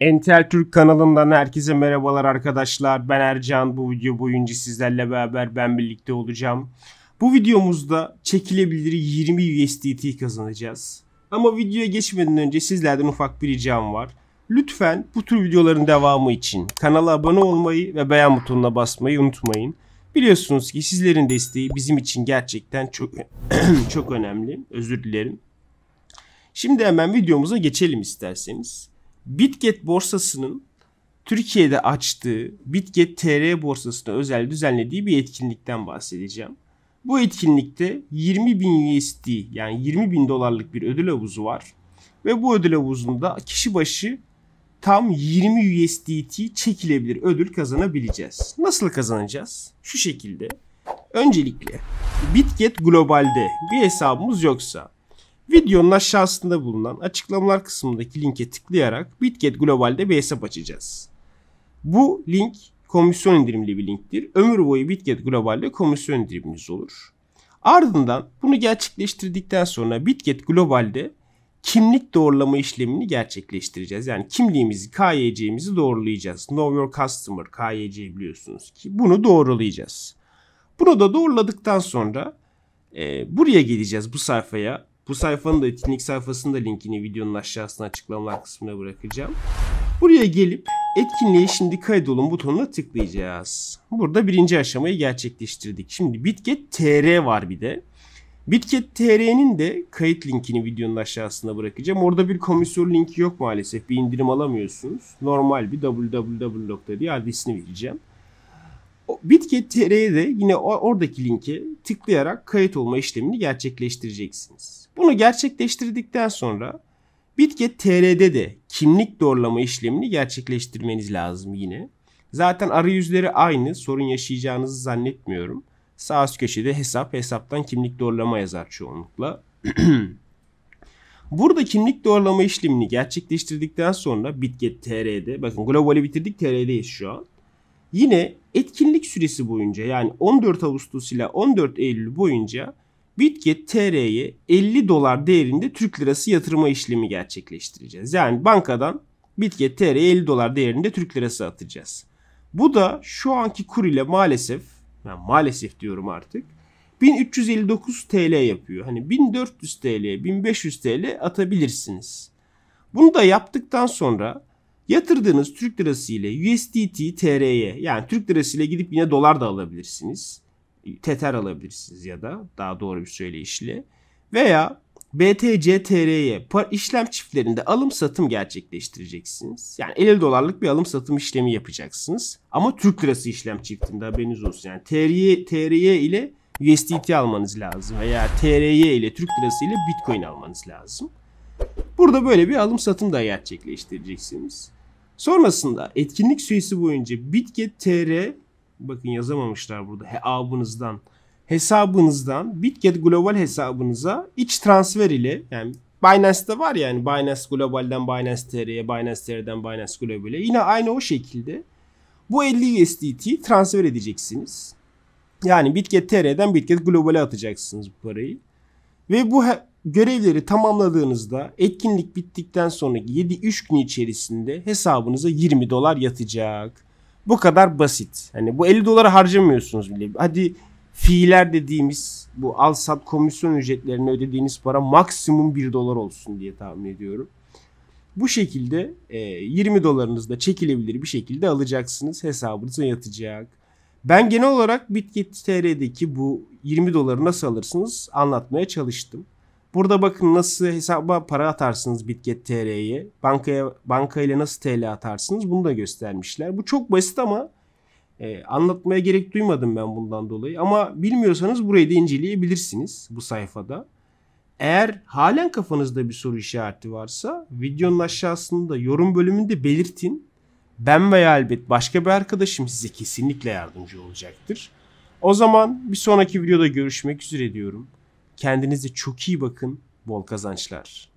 Entel Türk kanalından herkese merhabalar arkadaşlar. Ben Ercan. Bu video boyunca sizlerle beraber ben birlikte olacağım. Bu videomuzda çekilebilir 20 USDT kazanacağız. Ama videoya geçmeden önce sizlerden ufak bir ricam var. Lütfen bu tür videoların devamı için kanala abone olmayı ve beğen butonuna basmayı unutmayın. Biliyorsunuz ki sizlerin desteği bizim için gerçekten çok çok önemli. Özür dilerim. Şimdi hemen videomuza geçelim isterseniz. Bitget borsasının Türkiye'de açtığı Bitget TR borsasında özel düzenlediği bir etkinlikten bahsedeceğim. Bu etkinlikte 20 bin USD yani 20 bin dolarlık bir ödül havuzu var. Ve bu ödül havuzunda kişi başı tam 20 USDT çekilebilir ödül kazanabileceğiz. Nasıl kazanacağız? Şu şekilde. Öncelikle Bitget Global'de bir hesabımız yoksa Videonun aşağısında bulunan açıklamalar kısmındaki linke tıklayarak Bitget Global'de bir hesap açacağız. Bu link komisyon indirimli bir linktir. Ömür boyu Bitget Global'de komisyon indiriminiz olur. Ardından bunu gerçekleştirdikten sonra Bitget Global'de kimlik doğrulama işlemini gerçekleştireceğiz. Yani kimliğimizi, KYC'mizi doğrulayacağız. Know Your Customer, KYC biliyorsunuz ki. Bunu doğrulayacağız. Bunu da doğruladıktan sonra e, buraya geleceğiz bu sayfaya. Bu sayfanın da etkinlik sayfasının da linkini videonun aşağısına açıklamalar kısmına bırakacağım. Buraya gelip etkinliğe şimdi kaydolun butonuna tıklayacağız. Burada birinci aşamayı gerçekleştirdik. Şimdi Bitget TR var bir de. Bitget TR'nin de kayıt linkini videonun aşağısına bırakacağım. Orada bir komisyon linki yok maalesef. Bir indirim alamıyorsunuz. Normal bir www.diye adresini vereceğim. Bitget.tr'ye de yine oradaki linki tıklayarak kayıt olma işlemini gerçekleştireceksiniz. Bunu gerçekleştirdikten sonra Bitget TR'de de kimlik doğrulama işlemini gerçekleştirmeniz lazım yine. Zaten arayüzleri aynı sorun yaşayacağınızı zannetmiyorum. Sağ üst köşede hesap hesaptan kimlik doğrulama yazar çoğunlukla. Burada kimlik doğrulama işlemini gerçekleştirdikten sonra Bitget TR'de bakın globali bitirdik TR'deyiz şu an yine etkinlik süresi boyunca yani 14 Ağustos ile 14 Eylül boyunca Bitget TR'ye 50 dolar değerinde Türk lirası yatırma işlemi gerçekleştireceğiz. Yani bankadan Bitget TR'ye 50 dolar değerinde Türk lirası atacağız. Bu da şu anki kur ile maalesef yani maalesef diyorum artık 1359 TL yapıyor. Hani 1400 TL, 1500 TL atabilirsiniz. Bunu da yaptıktan sonra Yatırdığınız Türk lirası ile USDT TR'ye yani Türk lirası ile gidip yine dolar da alabilirsiniz. Tether alabilirsiniz ya da daha doğru bir söyleyişle. Veya BTC TR'ye işlem çiftlerinde alım satım gerçekleştireceksiniz. Yani 50 dolarlık bir alım satım işlemi yapacaksınız. Ama Türk lirası işlem çiftinde haberiniz olsun. Yani TR'ye TR'ye ile USDT almanız lazım veya TRY ile Türk lirası ile Bitcoin almanız lazım. Burada böyle bir alım satım da gerçekleştireceksiniz. Sonrasında etkinlik süresi boyunca Bitget TR bakın yazamamışlar burada hesabınızdan hesabınızdan Bitget Global hesabınıza iç transfer ile yani Binance'da var yani ya, Binance Global'den Binance TR'ye, Binance TR'den Binance Global'e yine aynı o şekilde bu 50 USDT transfer edeceksiniz. Yani Bitget TR'den Bitget Global'e atacaksınız bu parayı. Ve bu Görevleri tamamladığınızda etkinlik bittikten sonraki 7-3 gün içerisinde hesabınıza 20 dolar yatacak. Bu kadar basit. Hani bu 50 dolara harcamıyorsunuz bile. Hadi fiiller dediğimiz bu al sat komisyon ücretlerini ödediğiniz para maksimum 1 dolar olsun diye tahmin ediyorum. Bu şekilde 20 e, dolarınız da çekilebilir bir şekilde alacaksınız. Hesabınıza yatacak. Ben genel olarak Bitget TR'deki bu 20 doları nasıl alırsınız anlatmaya çalıştım. Burada bakın nasıl hesaba para atarsınız Bitget TR'yi. Bankaya bankayla nasıl TL atarsınız bunu da göstermişler. Bu çok basit ama e, anlatmaya gerek duymadım ben bundan dolayı. Ama bilmiyorsanız burayı da inceleyebilirsiniz bu sayfada. Eğer halen kafanızda bir soru işareti varsa videonun aşağısında yorum bölümünde belirtin. Ben veya elbet başka bir arkadaşım size kesinlikle yardımcı olacaktır. O zaman bir sonraki videoda görüşmek üzere diyorum. Kendinize çok iyi bakın. Bol kazançlar.